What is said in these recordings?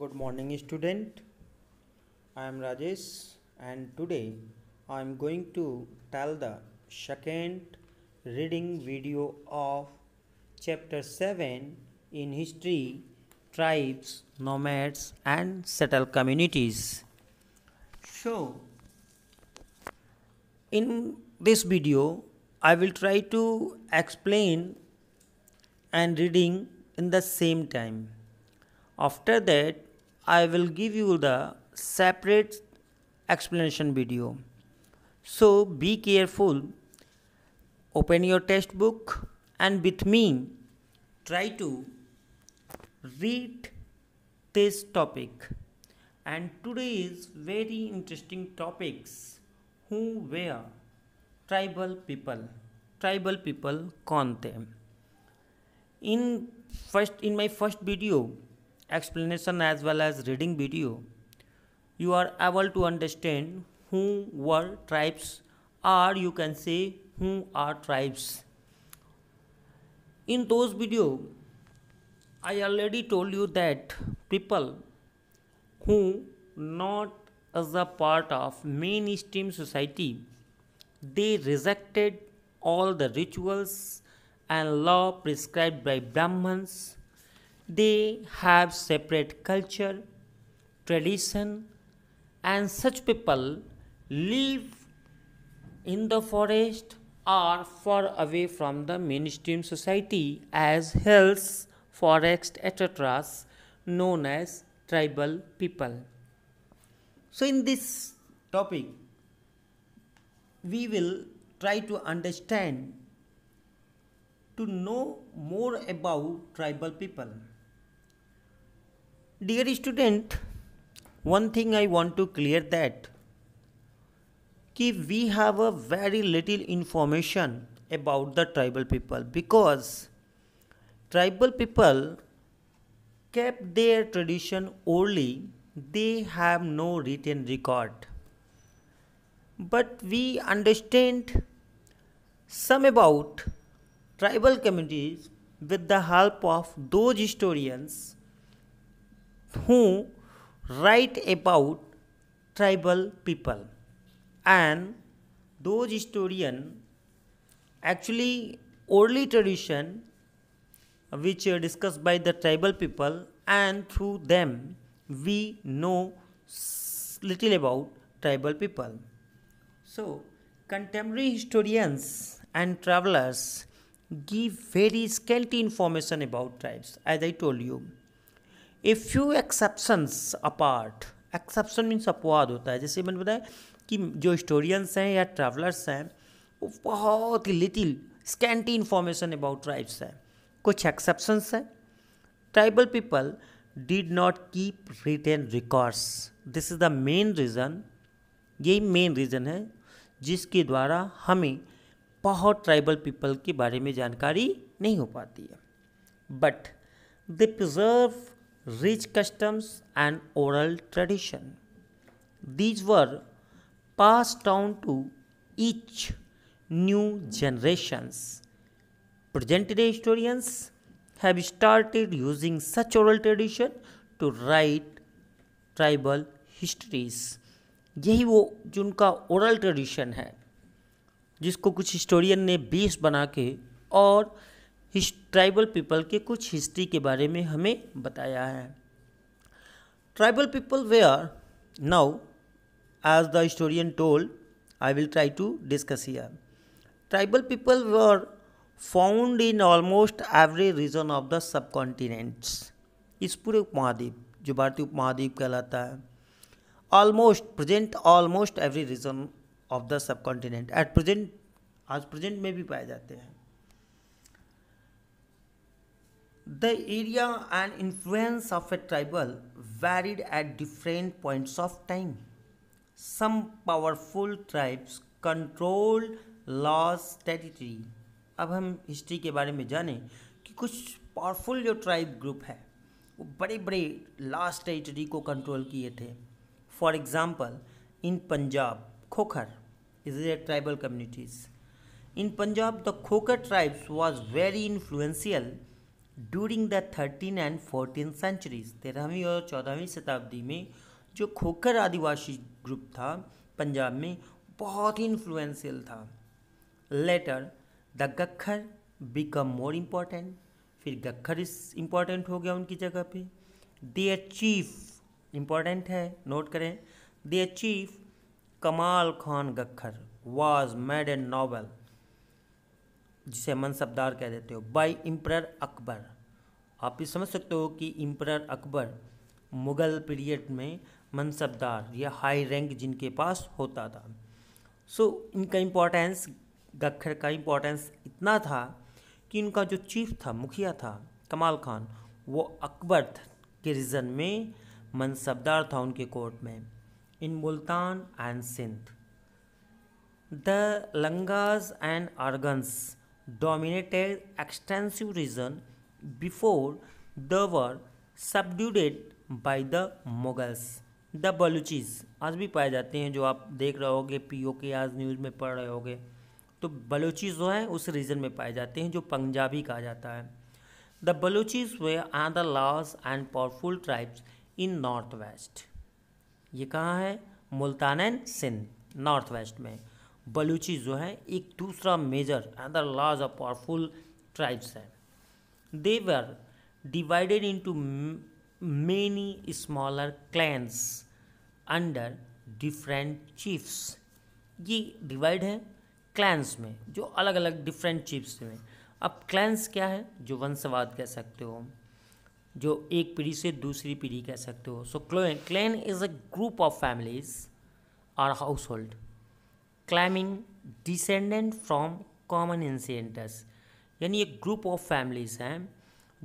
Good morning student. I am Rajesh and today I am going to tell the second reading video of chapter 7 in history tribes nomads and settled communities. So in this video I will try to explain and reading in the same time. After that I will give you the separate explanation video. So be careful, open your textbook and with me try to read this topic and today is very interesting topics who were tribal people tribal people con them in first in my first video explanation as well as reading video, you are able to understand who were tribes or you can say who are tribes. In those video, I already told you that people who not as a part of mainstream society, they rejected all the rituals and law prescribed by Brahmins they have separate culture, tradition, and such people live in the forest or far away from the mainstream society as hills, forests, etc., known as tribal people. So, in this topic, we will try to understand to know more about tribal people. Dear student, one thing I want to clear that कि we have a very little information about the tribal people because tribal people kept their tradition only they have no written record but we understand some about tribal communities with the help of those historians who write about tribal people and those historians actually early tradition which are discussed by the tribal people and through them we know little about tribal people so contemporary historians and travelers give very scanty information about tribes as i told you a few exceptions apart exception means अपवाद होता है जैसे मैंने बताया कि जो historians हैं या ट्रैवलर्स हैं वो बहुत ही little scanty information about tribes हैं कुछ एक्सेप्शंस हैं tribal people did not keep written records this is the main reason यही मेन रीज़न है जिसके द्वारा हमें बहुत ट्राइबल पीपल के बारे में जानकारी नहीं हो पाती है but they preserve rich customs and oral tradition. These were passed down to each new generations. Present day historians have started using such oral tradition to write tribal histories. यही वो जिनका ओरल ट्रेडिशन है जिसको कुछ historian ने base बना के और ट्राइबल पीपल के कुछ हिस्ट्री के बारे में हमें बताया है tribal people we are now as the historian told I will try to discuss your tribal people we are found in almost every region of the subcontinents इस पूरे उपमहाद्वीप जो भारतीय उपमहाद्वीप कहलाता है almost present almost every region of the subcontinent at present आज present में भी पाए जाते हैं The area and influence of a tribal varied at different points of time. Some powerful tribes controlled laws territory. अब हम history के बारे में जाने कि कुछ पावरफुल जो ट्राइब ग्रुप है वो बड़े बड़े लास्ट टेरिटरी को कंट्रोल किए थे for example in Punjab Khokhar is a tribal communities in Punjab the Khokhar tribes was very influential during the thirteen and fourteen centuries तेरहवीं और चौदहवीं शताब्दी में जो खोखर आदिवासी ग्रुप था पंजाब में बहुत ही इन्फ्लुएंशियल था later the Gakhar become more important फिर गखर इस इम्पॉर्टेंट हो गया उनकी जगह पे देयर चीफ इम्पॉर्टेंट है नोट करें their chief Kamal Khan Gakhar was made an noble जिसे मनसबदार कह देते हो बाई इम्प्रर अकबर आप ये समझ सकते हो कि इम्प्रर अकबर मुग़ल पीरियड में मनसबदार या हाई रैंक जिनके पास होता था सो so, इनका इम्पोर्टेंस गखर का इम्पोर्टेंस इतना था कि इनका जो चीफ था मुखिया था कमाल खान वो अकबर के रीजन में मनसबदार था उनके कोर्ट में in Multan and Sindh the Langahs and Arghuns dominated extensive region before they were subdued by the Mughals. The Balochis आज भी पाए जाते हैं जो आप देख रहे होगे ओ के आज न्यूज़ में पढ़ रहे होगे तो बलूचीज़ जो है उस रीजन में पाए जाते हैं जो पंजाबी कहा जाता है the Baluchis they are the large and powerful tribes in north west ये कहाँ है Multan and Sindh north west में बलूची जो है एक दूसरा मेजर अदर लार्ज और पावरफुल ट्राइब्स है they were divided into many smaller clans under different chiefs ये डिवाइड है क्लैंस में जो अलग अलग डिफरेंट चीफ्स में अब क्लैंस क्या है जो वंशवाद कह सकते हो जो एक पीढ़ी से दूसरी पीढ़ी कह सकते हो so clone clan is a group of families और household claiming descendant from common ancestors यानी एक ग्रुप ऑफ फैमिलीज हैं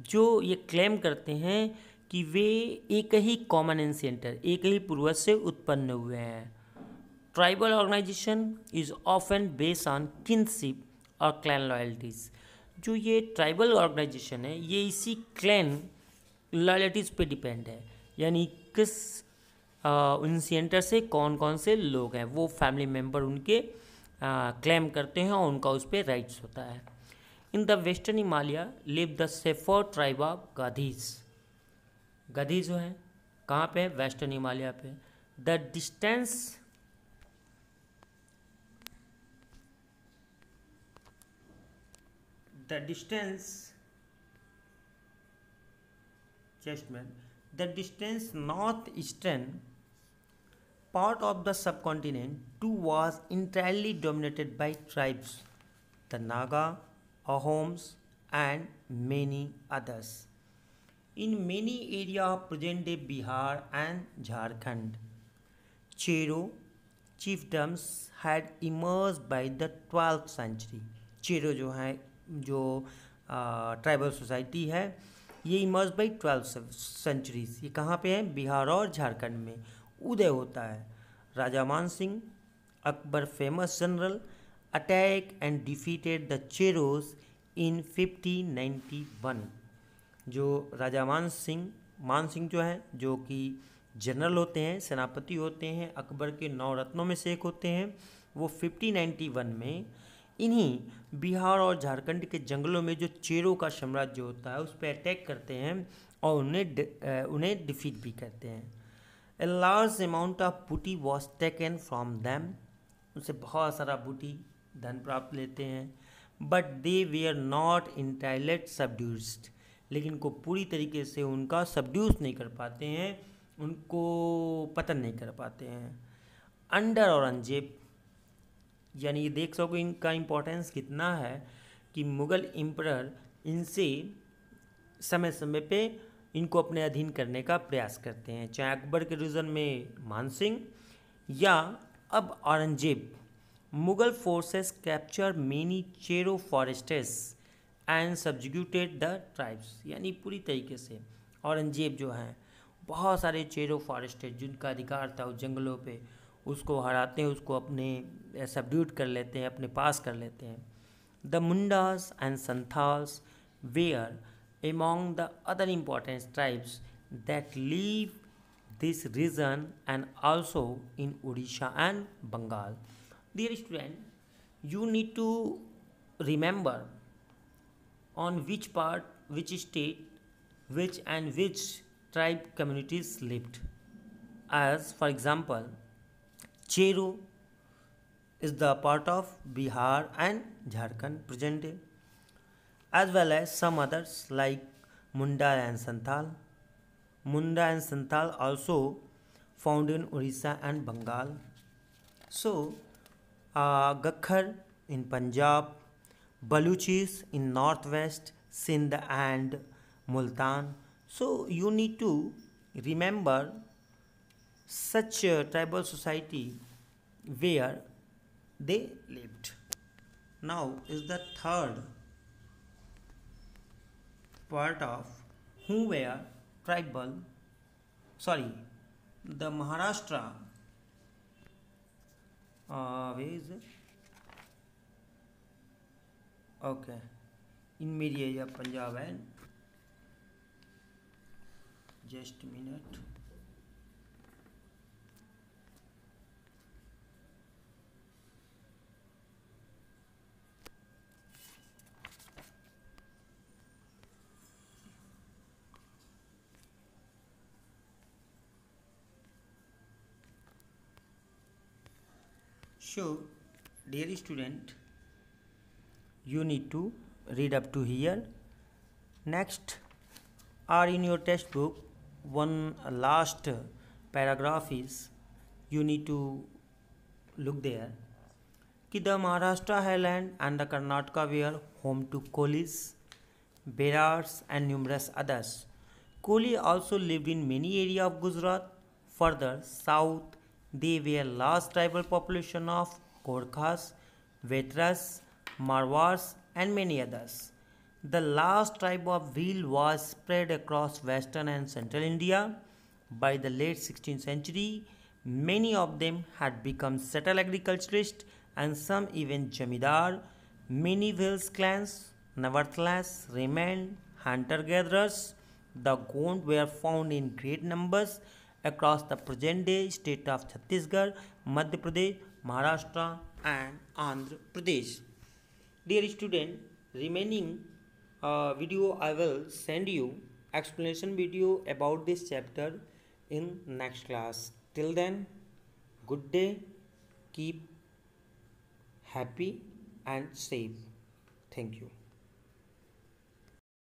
जो ये क्लेम करते हैं कि वे एक ही कॉमन इंसेंटर एक ही पूर्वज से उत्पन्न हुए हैं tribal organisation is often based on kinship और क्लैन लॉयल्टीज़ जो ये ट्राइबल ऑर्गेनाइजेशन है ये इसी क्लैन लॉयल्टीज़ पे डिपेंड है यानी किस उन सेंटर से कौन कौन से लोग हैं वो फैमिली मेम्बर उनके क्लेम करते हैं और उनका उस पर राइट्स होता है in the western Himalaya live the shepherd tribe of Gaddis Gaddi जो है कहाँ पे वेस्टर्न हिमालिया पे द डिस्टेंस द डिस्टेंस चेस्टमैन the distance north eastern part of the subcontinent too was entirely dominated by tribes, the Naga, Ahoms, and many others. In many area of present-day Bihar and Jharkhand, Chero chiefdoms had emerged by the 12th century. Chero jo hai jo uh, tribal society hai ये emerge by twelfth centuries ये कहाँ पे हैं बिहार और झारखंड में उदय होता है Raja Man Singh Akbar famous general attack and defeated the Cheros in 1591 जो राजा मान सिंह मान सिंह जो हैं जो कि जनरल होते हैं सेनापति होते हैं अकबर के नौ रत्नों में से एक होते हैं वो 1591 में इन्हीं बिहार और झारखंड के जंगलों में जो चेरो का साम्राज्य होता है उस पर अटैक करते हैं और उन्हें उन्हें डिफीट भी करते हैं ए लार्ज अमाउंट ऑफ बूटी वॉज टेकन फ्रॉम दैम उनसे बहुत सारा बूटी धन प्राप्त लेते हैं but they way are not इंटाइलेट सबड्यूस्ड लेकिन को पूरी तरीके से उनका सबड्यूस नहीं कर पाते हैं उनको पतन नहीं कर पाते हैं अंडर औरंगजेब यानी ये देख सको इनका इम्पोर्टेंस कितना है कि मुग़ल इम्पर इनसे समय समय पे इनको अपने अधीन करने का प्रयास करते हैं चाहे अकबर के रीजन में मान सिंह या अब Aurangzeb Mughal forces capture many Chero fortresses and subjugated the tribes यानी पूरी तरीके से औरंगजेब जो हैं बहुत सारे चेरो फॉरेस्टेस जिनका अधिकार था उस जंगलों पे उसको हराते हैं उसको अपने सब्ड्यूट कर लेते हैं अपने पास कर लेते हैं the Mundas and Santhals were among the other important tribes that live this region and also in Odisha and Bengal. Dear student, you need to remember on which part, which state, which and which tribe communities lived. As for example, Cheru is the part of Bihar and Jharkhand present day as well as some others like Munda and Santal. Munda and Santal also found in Orissa and Bengal. So, uh, Gakhar in Punjab, Baluchis in northwest, Sindh and Multan. So, you need to remember such a tribal society where they lived. Now is the third part of who were tribal sorry the Maharashtra uh, where is it? okay in media Punjab and just a minute so dear student you need to read up to here next are in your textbook one last paragraph is you need to look there ki the maharashtra highland and the karnataka were home to kolis berars and numerous others koli also lived in many area of gujarat further south They were large tribal population of Gorkhas, Vetras, Marwars and many others. The last tribe of Veal was spread across western and central India. By the late 16th century, many of them had become settled agriculturists and some even Jamidar. Many Veal's clans, nevertheless, remained hunter gatherers. The Gond were found in great numbers across the present day state of Chhattisgarh, Madhya Pradesh, Maharashtra and Andhra Pradesh. Dear student, remaining uh, video I will send you explanation video about this chapter in next class. Till then, good day, keep happy and safe. Thank you.